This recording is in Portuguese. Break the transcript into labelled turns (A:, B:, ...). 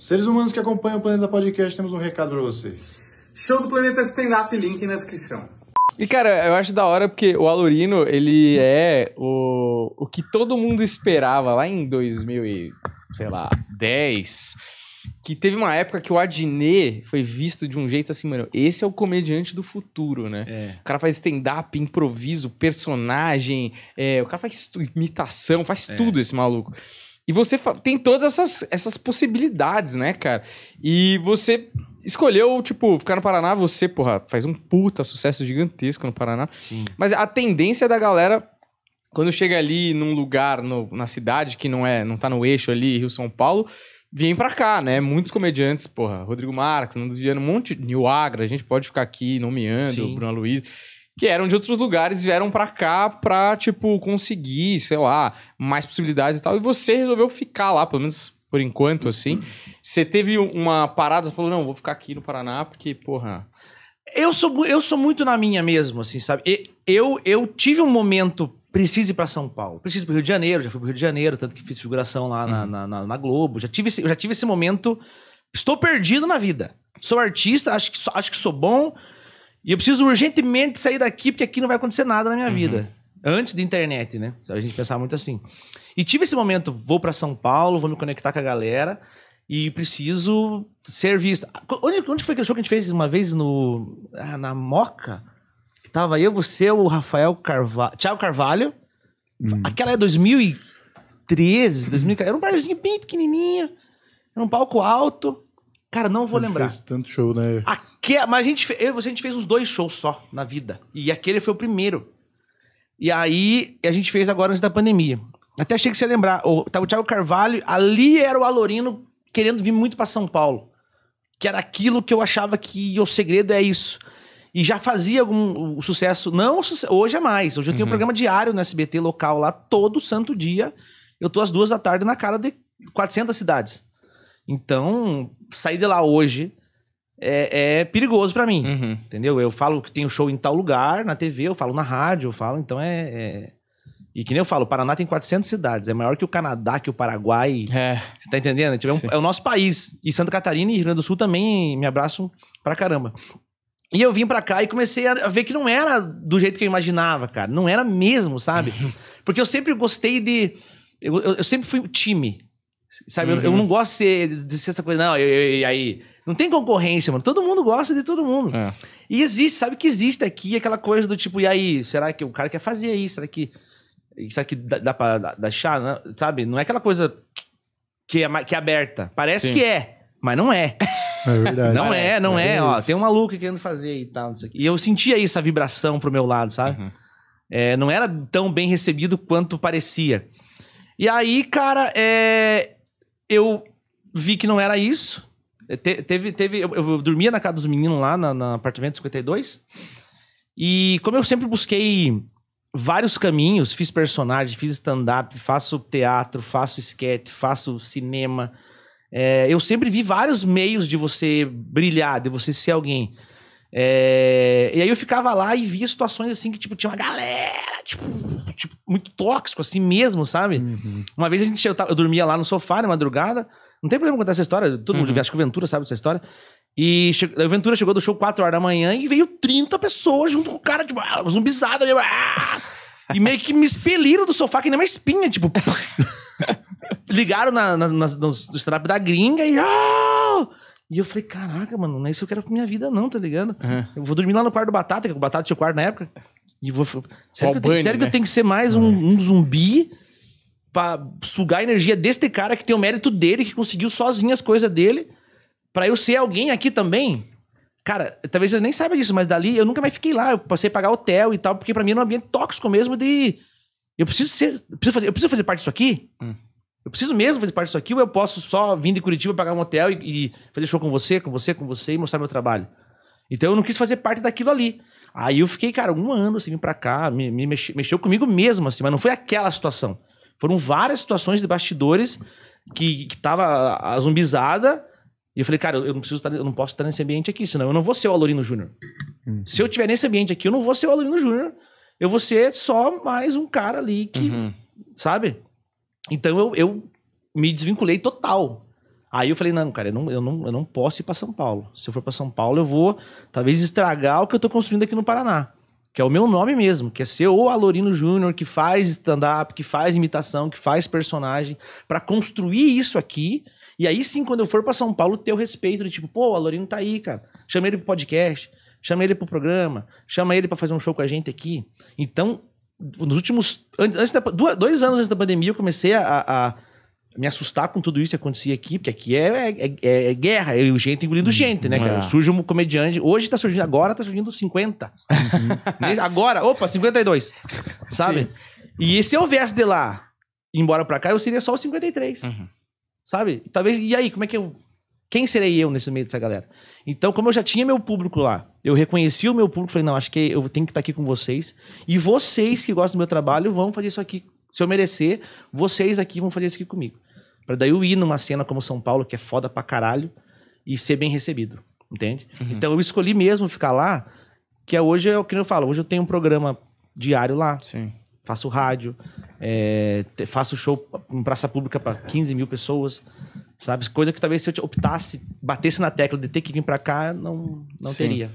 A: Seres humanos que acompanham o Planeta Podcast, temos um recado para vocês. Show do Planeta Stand Up, link na descrição. E, cara, eu acho da hora porque o Alurino, ele é o, o que todo mundo esperava lá em 2000 e, sei lá, 10. Que teve uma época que o Adnê foi visto de um jeito assim, mano, esse é o comediante do futuro, né? É. O cara faz stand-up, improviso, personagem, é, o cara faz imitação, faz é. tudo esse maluco. E você tem todas essas, essas possibilidades, né, cara? E você escolheu, tipo, ficar no Paraná, você, porra, faz um puta sucesso gigantesco no Paraná. Sim. Mas a tendência da galera, quando chega ali num lugar, no, na cidade, que não é, não tá no eixo ali, Rio São Paulo, vem pra cá, né? Muitos comediantes, porra, Rodrigo Marques, Nando Viano, um monte, New Agra, a gente pode ficar aqui nomeando, Sim. Bruno Luiz que eram de outros lugares, vieram para cá pra, tipo, conseguir, sei lá, mais possibilidades e tal. E você resolveu ficar lá, pelo menos por enquanto, assim. Você teve uma parada, você falou, não, vou ficar aqui no Paraná, porque, porra. Eu sou, eu
B: sou muito na minha mesmo, assim, sabe? eu, eu tive um momento, preciso ir pra São Paulo, preciso ir pro Rio de Janeiro, já fui pro Rio de Janeiro, tanto que fiz figuração lá na, uhum. na, na, na, Globo. Já tive esse, já tive esse momento. Estou perdido na vida. Sou artista, acho que, acho que sou bom e eu preciso urgentemente sair daqui, porque aqui não vai acontecer nada na minha uhum. vida. Antes da internet, né? A gente pensava muito assim. E tive esse momento, vou para São Paulo, vou me conectar com a galera e preciso ser visto. Onde, onde foi aquele show que a gente fez uma vez no ah, na Moca? Que tava eu, você, o Rafael Carvalho, Thiago Carvalho. Hum. Aquela é 2013, 2014. Era um barzinho bem pequenininho, era um palco alto. Cara, não vou lembrar. Fez
A: tanto show, né? A
B: que, é, mas a gente, eu e você, a gente fez uns dois shows só na vida. E aquele foi o primeiro. E aí, a gente fez agora antes da pandemia. Até achei que você ia lembrar. O, tá, o Thiago Carvalho, ali era o Alorino querendo vir muito para São Paulo. Que era aquilo que eu achava que o segredo é isso. E já fazia algum o sucesso. Não, hoje é mais. Hoje eu tenho uhum. um programa diário no SBT local lá, todo santo dia. Eu tô às duas da tarde na cara de 400 cidades. Então, sair de lá hoje é, é perigoso para mim. Uhum. Entendeu? Eu falo que tem um show em tal lugar, na TV, eu falo na rádio, eu falo, então é. é... E que nem eu falo, o Paraná tem 400 cidades, é maior que o Canadá, que o Paraguai.
A: É. Você tá
B: entendendo? Tipo, é, um, é, o nosso país. E Santa Catarina e Rio Grande do Sul também me abraçam pra caramba. E eu vim pra cá e comecei a ver que não era do jeito que eu imaginava, cara. Não era mesmo, sabe? Uhum. Porque eu sempre gostei de. Eu, eu, eu sempre fui time. Sabe? Uhum. Eu, eu, uhum. não gosto de ser, de ser essa coisa, não, e aí não tem concorrência, mano. Todo mundo gosta de todo mundo. É. E existe, sabe que existe aqui aquela coisa do tipo, e aí, será que o cara quer fazer isso? Será que. Será que dá, dá pra deixar? Né? Sabe? Não é aquela coisa que é, que é aberta. Parece Sim. que é, mas não é. É verdade. Não é, não né? é. é. Ó, tem um maluco querendo fazer e tal, não sei o E eu sentia isso, essa vibração pro meu lado, sabe? Uhum. É, não era tão bem recebido quanto parecia. E aí, cara, é, eu vi que não era isso. Te, teve, teve, eu, eu, dormia na casa dos meninos lá, na, na apartamento 52. E como eu sempre busquei vários caminhos, fiz personagem, fiz stand-up, faço teatro, faço esquete, faço cinema. É, eu sempre vi vários meios de você brilhar, de você ser alguém. É, e aí eu ficava lá e via situações assim que, tipo, tinha uma galera, tipo, tipo muito tóxico assim mesmo, sabe? Uhum. Uma vez a gente, eu, eu dormia lá no sofá na madrugada. Não tem problema contar essa história. Todo uhum. mundo, acho que o Ventura sabe dessa história. E che... o Ventura chegou do show 4 horas da manhã e veio 30 pessoas junto com o cara, tipo, ah, zumbizada. ah! E meio que me expeliram do sofá que nem uma espinha, tipo. Ligaram na, na, na, no strap da gringa e. Ah! E eu falei, caraca, mano, não é isso que eu quero pra minha vida, não, tá ligado? Uhum. Eu vou dormir lá no quarto do Batata, que o Batata tinha o quarto na época. E vou. Sério, que, eu, banho, tenho, sério né? que eu né? tenho que ser mais um, um zumbi pra sugar a energia deste cara que tem o mérito dele, que conseguiu sozinho as coisas dele, para eu ser alguém aqui também. Cara, talvez eu nem saiba disso, mas dali eu nunca mais fiquei lá. Eu passei a pagar hotel e tal, porque para mim era um ambiente tóxico mesmo de. Eu preciso ser. Preciso fazer, eu preciso fazer parte disso aqui? Hum. Eu preciso mesmo fazer parte disso aqui, ou eu posso só vir de Curitiba pagar um hotel e, e fazer show com você, com você, com você e mostrar meu trabalho. Então eu não quis fazer parte daquilo ali. Aí eu fiquei, cara, um ano assim, vim pra cá, me, me mexeu comigo mesmo, assim, mas não foi aquela situação. Foram várias situações de bastidores que, que tava a, zumbizada. E eu falei, cara, eu não preciso estar, eu não posso estar nesse ambiente aqui, senão eu não vou ser o Alorino Júnior. Uhum. Se eu tiver nesse ambiente aqui, eu não vou ser o Alorino Júnior. Eu vou ser só mais um cara ali que. Uhum. Sabe? Então eu, eu me desvinculei total. Aí eu falei, não, cara, eu não, eu, não, eu não posso ir para São Paulo. Se eu for para São Paulo, eu vou talvez estragar o que eu tô construindo aqui no Paraná que é o meu nome mesmo, que é ser o Alorino Júnior, que faz stand-up, que faz imitação, que faz personagem, para construir isso aqui. E aí sim, quando eu for para São Paulo, ter o respeito de tipo, pô, o Alorino tá aí, cara. Chama ele pro podcast, chama ele pro programa, chama ele para fazer um show com a gente aqui. Então, nos últimos. Antes da, dois anos antes da pandemia, eu comecei a, a me assustar com tudo isso que acontecia aqui, porque aqui é, é, é, é guerra, é gente tá engolindo uhum. gente, né, cara? É. Surge um comediante, hoje tá surgindo, agora tá surgindo 50. Uhum. agora, opa, 52, sabe? Sim. E se eu viesse de lá embora pra cá, eu seria só o 53, uhum. sabe? Talvez, e aí, como é que eu... Quem serei eu nesse meio dessa galera? Então, como eu já tinha meu público lá, eu reconheci o meu público, falei, não, acho que eu tenho que estar tá aqui com vocês, e vocês que gostam do meu trabalho vão fazer isso aqui se eu merecer, vocês aqui vão fazer isso aqui comigo. Pra daí eu ir numa cena como São Paulo, que é foda pra caralho, e ser bem recebido. Entende? Uhum. Então eu escolhi mesmo ficar lá, que é hoje é o que eu falo, hoje eu tenho um programa diário lá. Sim. Faço rádio, é, faço show em praça pública para 15 mil pessoas, sabe? Coisa que talvez se eu optasse, batesse na tecla de ter que vir para cá, não, não teria.